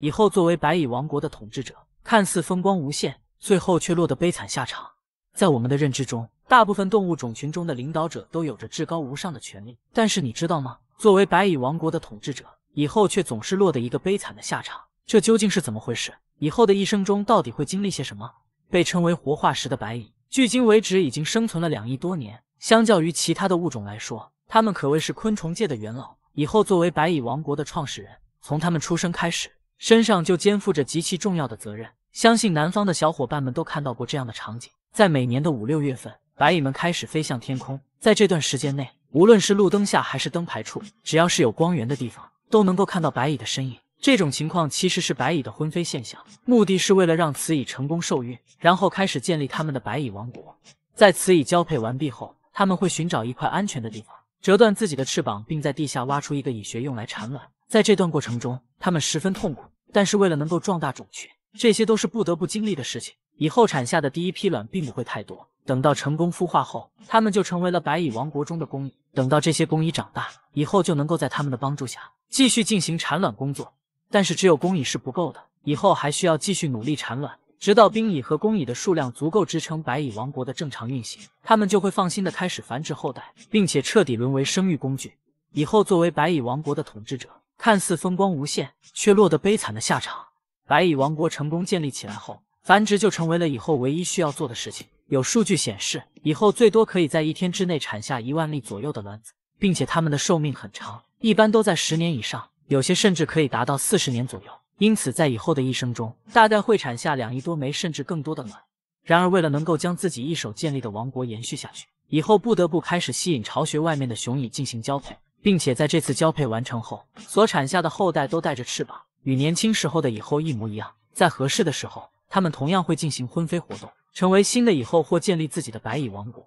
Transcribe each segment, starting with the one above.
以后作为白蚁王国的统治者，看似风光无限，最后却落得悲惨下场。在我们的认知中，大部分动物种群中的领导者都有着至高无上的权利，但是你知道吗？作为白蚁王国的统治者，以后却总是落得一个悲惨的下场。这究竟是怎么回事？以后的一生中到底会经历些什么？被称为活化石的白蚁，距今为止已经生存了两亿多年。相较于其他的物种来说，它们可谓是昆虫界的元老。以后作为白蚁王国的创始人，从他们出生开始。身上就肩负着极其重要的责任。相信南方的小伙伴们都看到过这样的场景：在每年的五六月份，白蚁们开始飞向天空。在这段时间内，无论是路灯下还是灯牌处，只要是有光源的地方，都能够看到白蚁的身影。这种情况其实是白蚁的婚飞现象，目的是为了让雌蚁成功受孕，然后开始建立他们的白蚁王国。在雌蚁交配完毕后，他们会寻找一块安全的地方，折断自己的翅膀，并在地下挖出一个蚁穴用来产卵。在这段过程中，他们十分痛苦。但是为了能够壮大种群，这些都是不得不经历的事情。以后产下的第一批卵并不会太多，等到成功孵化后，它们就成为了白蚁王国中的工蚁。等到这些工蚁长大以后，就能够在他们的帮助下继续进行产卵工作。但是只有工蚁是不够的，以后还需要继续努力产卵，直到兵蚁和工蚁的数量足够支撑白蚁王国的正常运行，他们就会放心的开始繁殖后代，并且彻底沦为生育工具。以后作为白蚁王国的统治者。看似风光无限，却落得悲惨的下场。白蚁王国成功建立起来后，繁殖就成为了以后唯一需要做的事情。有数据显示，以后最多可以在一天之内产下一万粒左右的卵子，并且它们的寿命很长，一般都在十年以上，有些甚至可以达到四十年左右。因此，在以后的一生中，大概会产下两亿多枚甚至更多的卵。然而，为了能够将自己一手建立的王国延续下去，以后不得不开始吸引巢穴外面的雄蚁进行交配。并且在这次交配完成后，所产下的后代都带着翅膀，与年轻时候的蚁后一模一样。在合适的时候，它们同样会进行婚飞活动，成为新的蚁后或建立自己的白蚁王国。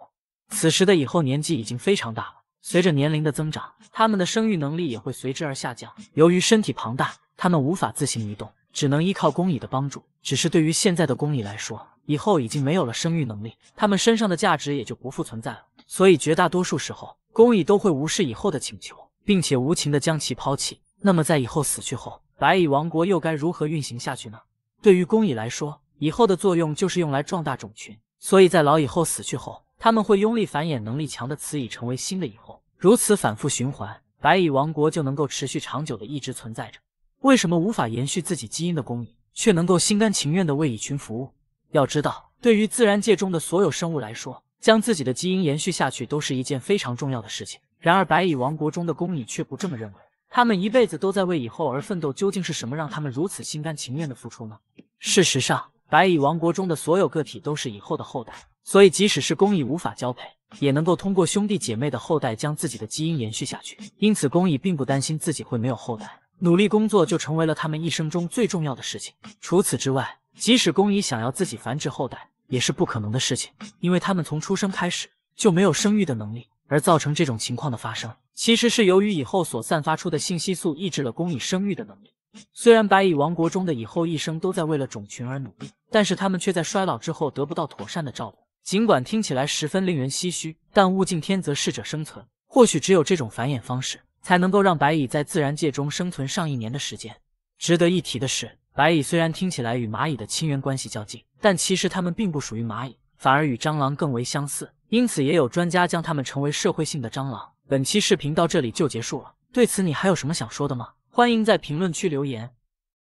此时的蚁后年纪已经非常大了，随着年龄的增长，它们的生育能力也会随之而下降。由于身体庞大，它们无法自行移动，只能依靠工蚁的帮助。只是对于现在的工蚁来说，蚁后已经没有了生育能力，它们身上的价值也就不复存在了。所以，绝大多数时候，工蚁都会无视蚁后的请求，并且无情地将其抛弃。那么，在蚁后死去后，白蚁王国又该如何运行下去呢？对于工蚁来说，蚁后的作用就是用来壮大种群。所以在老蚁后死去后，他们会拥立繁衍能力强的雌蚁成为新的蚁后，如此反复循环，白蚁王国就能够持续长久地一直存在着。为什么无法延续自己基因的工蚁，却能够心甘情愿地为蚁群服务？要知道，对于自然界中的所有生物来说，将自己的基因延续下去都是一件非常重要的事情。然而，白蚁王国中的工蚁却不这么认为。他们一辈子都在为以后而奋斗。究竟是什么让他们如此心甘情愿的付出呢？事实上，白蚁王国中的所有个体都是以后的后代，所以即使是工蚁无法交配，也能够通过兄弟姐妹的后代将自己的基因延续下去。因此，工蚁并不担心自己会没有后代，努力工作就成为了他们一生中最重要的事情。除此之外，即使工蚁想要自己繁殖后代，也是不可能的事情，因为他们从出生开始就没有生育的能力。而造成这种情况的发生，其实是由于蚁后所散发出的信息素抑制了工蚁生育的能力。虽然白蚁王国中的蚁后一生都在为了种群而努力，但是它们却在衰老之后得不到妥善的照顾。尽管听起来十分令人唏嘘，但物竞天择，适者生存。或许只有这种繁衍方式，才能够让白蚁在自然界中生存上亿年的时间。值得一提的是。白蚁虽然听起来与蚂蚁的亲缘关系较近，但其实它们并不属于蚂蚁，反而与蟑螂更为相似，因此也有专家将它们称为社会性的蟑螂。本期视频到这里就结束了，对此你还有什么想说的吗？欢迎在评论区留言。